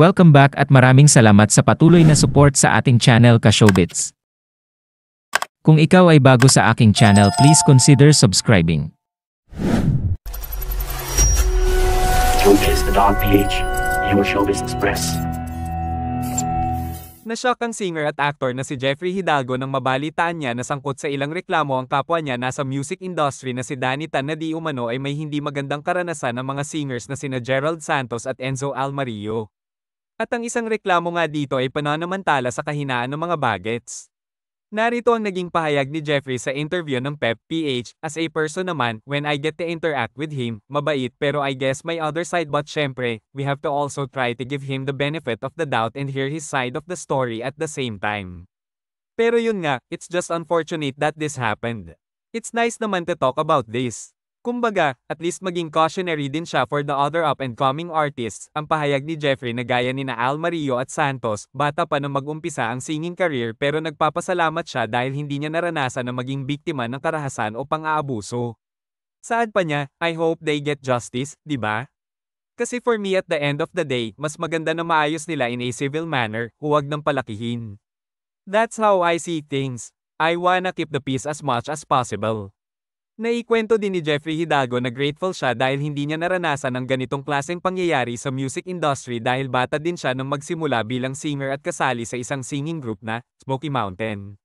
Welcome back at maraming salamat sa patuloy na support sa ating channel Kashowbits. Kung ikaw ay bago sa aking channel please consider subscribing. Showbiz.ph, your Showbiz Express. Nashock ang singer at actor na si Jeffrey Hidalgo nang mabalitaan niya na sangkot sa ilang reklamo ang kapwa niya nasa music industry na si Danny Tan na di umano ay may hindi magandang karanasan ng mga singers na sina Gerald Santos at Enzo Almario. At ang isang reklamo nga dito ay pananamantala sa kahinaan ng mga bagets. Narito ang naging pahayag ni Jeffrey sa interview ng Pep PH, as a person naman, when I get to interact with him, mabait pero I guess my other side but syempre, we have to also try to give him the benefit of the doubt and hear his side of the story at the same time. Pero yun nga, it's just unfortunate that this happened. It's nice naman to talk about this. Kumbaga, at least maging cautionary din siya for the other up-and-coming artists, ang pahayag ni Jeffrey na gaya ni na Al Mario at Santos, bata pa nang mag-umpisa ang singing career pero nagpapasalamat siya dahil hindi niya naranasan na maging biktima ng karahasan o pang-aabuso. Saad pa niya, I hope they get justice, di ba? Kasi for me at the end of the day, mas maganda na maayos nila in a civil manner, huwag nang palakihin. That's how I see things. I wanna keep the peace as much as possible. Naikwento din ni Jeffrey Hidago na grateful siya dahil hindi niya naranasan ang ganitong klaseng pangyayari sa music industry dahil bata din siya nang magsimula bilang singer at kasali sa isang singing group na Smoky Mountain.